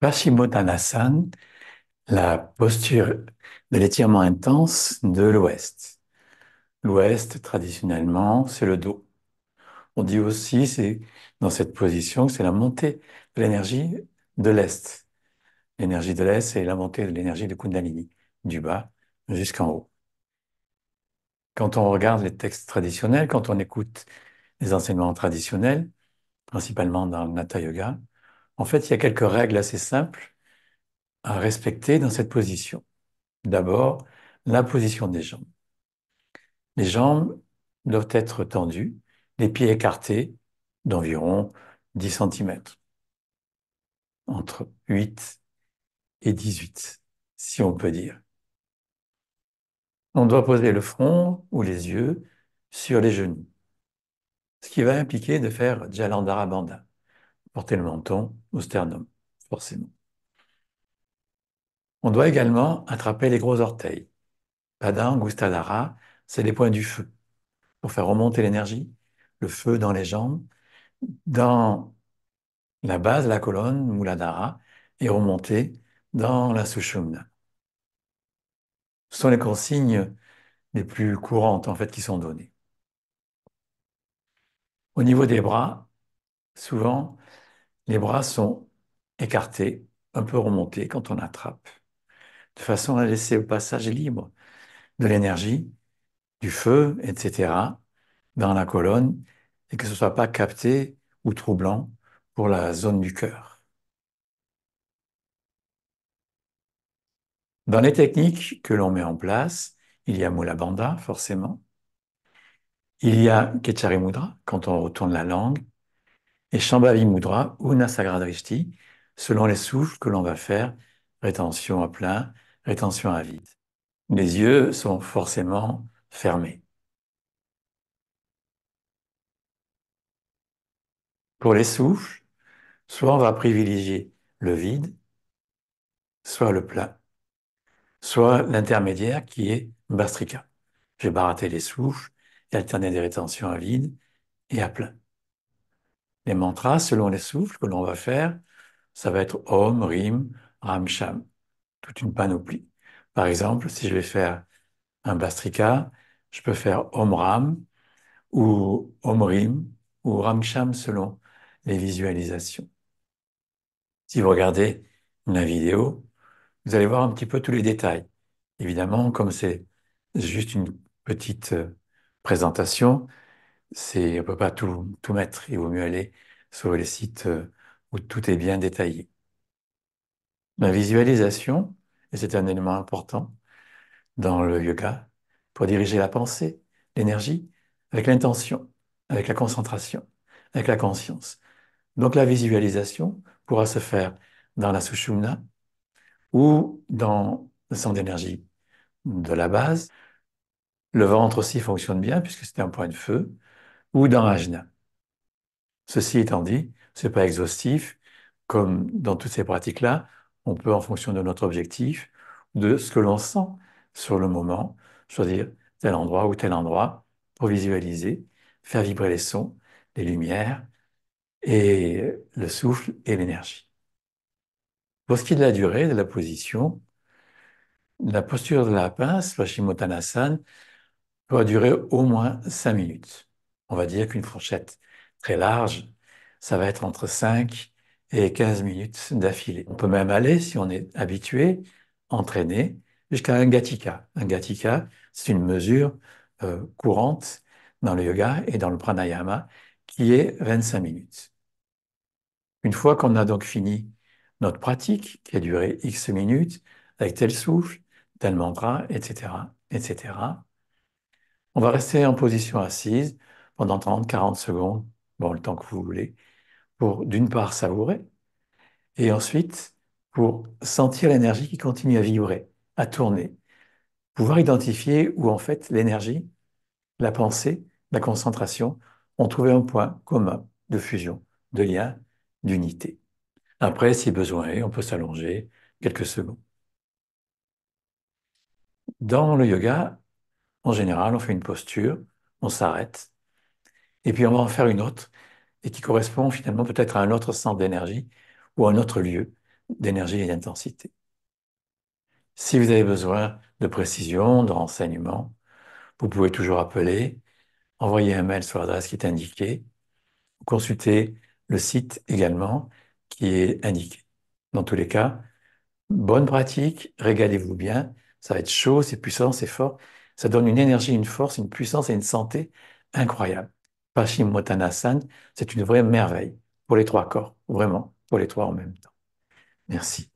Paschimottanasana, la posture de l'étirement intense de l'Ouest. L'Ouest, traditionnellement, c'est le dos. On dit aussi, c'est dans cette position, que c'est la montée de l'énergie de l'Est. L'énergie de l'Est, c'est la montée de l'énergie de Kundalini, du bas jusqu'en haut. Quand on regarde les textes traditionnels, quand on écoute les enseignements traditionnels, principalement dans le Natha Yoga, en fait, il y a quelques règles assez simples à respecter dans cette position. D'abord, la position des jambes. Les jambes doivent être tendues, les pieds écartés d'environ 10 cm, entre 8 et 18, si on peut dire. On doit poser le front ou les yeux sur les genoux, ce qui va impliquer de faire Jalandhara porter le menton au sternum, forcément. On doit également attraper les gros orteils. Padang, Gustadara, c'est les points du feu, pour faire remonter l'énergie, le feu dans les jambes, dans la base, la colonne, Muladhara, et remonter dans la Sushumna. Ce sont les consignes les plus courantes, en fait, qui sont données. Au niveau des bras, souvent, les bras sont écartés, un peu remontés quand on attrape, de façon à laisser au passage libre de l'énergie, du feu, etc., dans la colonne, et que ce ne soit pas capté ou troublant pour la zone du cœur. Dans les techniques que l'on met en place, il y a Mula forcément. Il y a Ketchari Mudra, quand on retourne la langue et Shambhavi Mudra ou Nasagradrishti, selon les souffles que l'on va faire, rétention à plein, rétention à vide. Les yeux sont forcément fermés. Pour les souffles, soit on va privilégier le vide, soit le plein, soit l'intermédiaire qui est Bastrika. Je vais barater les souffles et alterner des rétentions à vide et à plein. Les mantras, selon les souffles que l'on va faire, ça va être Om, Rim, Ram, Sham, toute une panoplie. Par exemple, si je vais faire un bastrika, je peux faire Om Ram ou Om Rim ou Ram Sham selon les visualisations. Si vous regardez la vidéo, vous allez voir un petit peu tous les détails. Évidemment, comme c'est juste une petite euh, présentation, c'est, on peut pas tout, tout mettre. Il vaut mieux aller sur les sites euh, où tout est bien détaillé. La visualisation, et c'est un élément important dans le yoga, pour diriger la pensée, l'énergie, avec l'intention, avec la concentration, avec la conscience. Donc la visualisation pourra se faire dans la sushumna ou dans le centre d'énergie de la base. Le ventre aussi fonctionne bien puisque c'est un point de feu ou dans Ajna. Ceci étant dit, ce n'est pas exhaustif, comme dans toutes ces pratiques-là, on peut, en fonction de notre objectif, de ce que l'on sent sur le moment, choisir tel endroit ou tel endroit pour visualiser, faire vibrer les sons, les lumières et le souffle et l'énergie. Pour ce qui est de la durée de la position, la posture de la pince, le Shimotanasan, doit durer au moins 5 minutes. On va dire qu'une fourchette très large, ça va être entre 5 et 15 minutes d'affilée. On peut même aller, si on est habitué, entraîner jusqu'à un gatika. Un gatika, c'est une mesure euh, courante dans le yoga et dans le pranayama qui est 25 minutes. Une fois qu'on a donc fini notre pratique, qui a duré X minutes, avec tel souffle, tel mantra, etc., etc., on va rester en position assise pendant 30-40 secondes, bon, le temps que vous voulez, pour d'une part savourer, et ensuite pour sentir l'énergie qui continue à vibrer, à tourner, pouvoir identifier où en fait l'énergie, la pensée, la concentration ont trouvé un point commun de fusion, de lien, d'unité. Après, si besoin est, on peut s'allonger quelques secondes. Dans le yoga, en général, on fait une posture, on s'arrête, et puis on va en faire une autre, et qui correspond finalement peut-être à un autre centre d'énergie ou à un autre lieu d'énergie et d'intensité. Si vous avez besoin de précision, de renseignements, vous pouvez toujours appeler, envoyer un mail sur l'adresse qui est indiquée, consulter le site également qui est indiqué. Dans tous les cas, bonne pratique, régalez-vous bien, ça va être chaud, c'est puissant, c'est fort, ça donne une énergie, une force, une puissance et une santé incroyables. Prashim c'est une vraie merveille pour les trois corps, vraiment, pour les trois en même temps. Merci.